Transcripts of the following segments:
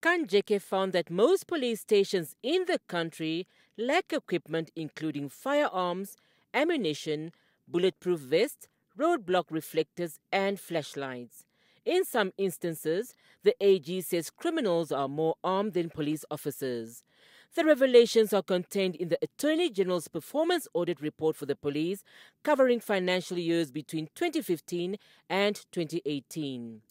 Kanjeke found that most police stations in the country lack equipment including firearms, ammunition, bulletproof vests, roadblock reflectors, and flashlights. In some instances, the AG says criminals are more armed than police officers. The revelations are contained in the Attorney General's Performance Audit Report for the police, covering financial years between 2015 and 2018.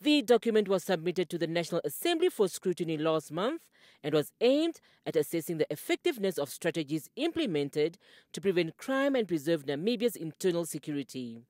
The document was submitted to the National Assembly for scrutiny last month and was aimed at assessing the effectiveness of strategies implemented to prevent crime and preserve Namibia's internal security.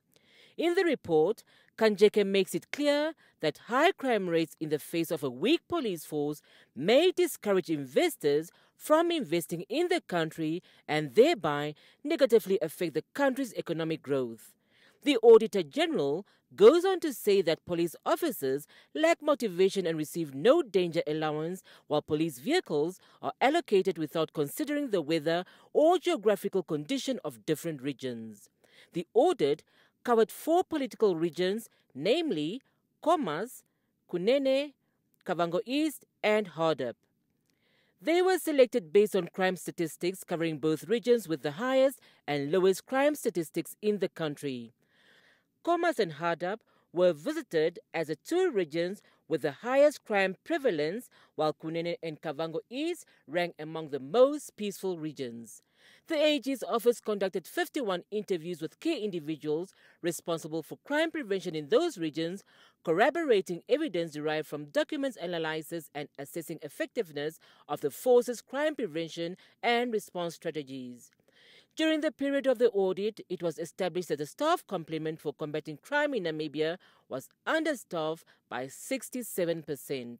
In the report, Kanjeke makes it clear that high crime rates in the face of a weak police force may discourage investors from investing in the country and thereby negatively affect the country's economic growth. The Auditor General goes on to say that police officers lack motivation and receive no danger allowance, while police vehicles are allocated without considering the weather or geographical condition of different regions. The audit covered four political regions, namely Komas, Kunene, Kavango East, and Hardap. They were selected based on crime statistics covering both regions with the highest and lowest crime statistics in the country. Comas and Hardap were visited as the two regions with the highest crime prevalence, while Kunene and Kavango East rank among the most peaceful regions. The AG's office conducted 51 interviews with key individuals responsible for crime prevention in those regions, corroborating evidence derived from documents analysis and assessing effectiveness of the force's crime prevention and response strategies. During the period of the audit, it was established that the staff complement for combating crime in Namibia was understaffed by 67%.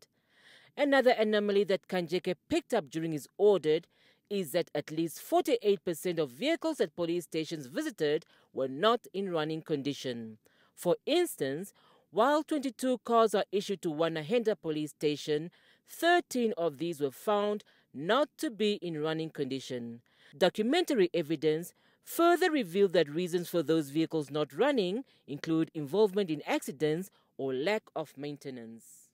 Another anomaly that Kanjeke picked up during his audit is that at least 48% of vehicles at police stations visited were not in running condition. For instance, while 22 cars are issued to Wanahenda police station, 13 of these were found not to be in running condition. Documentary evidence further revealed that reasons for those vehicles not running include involvement in accidents or lack of maintenance.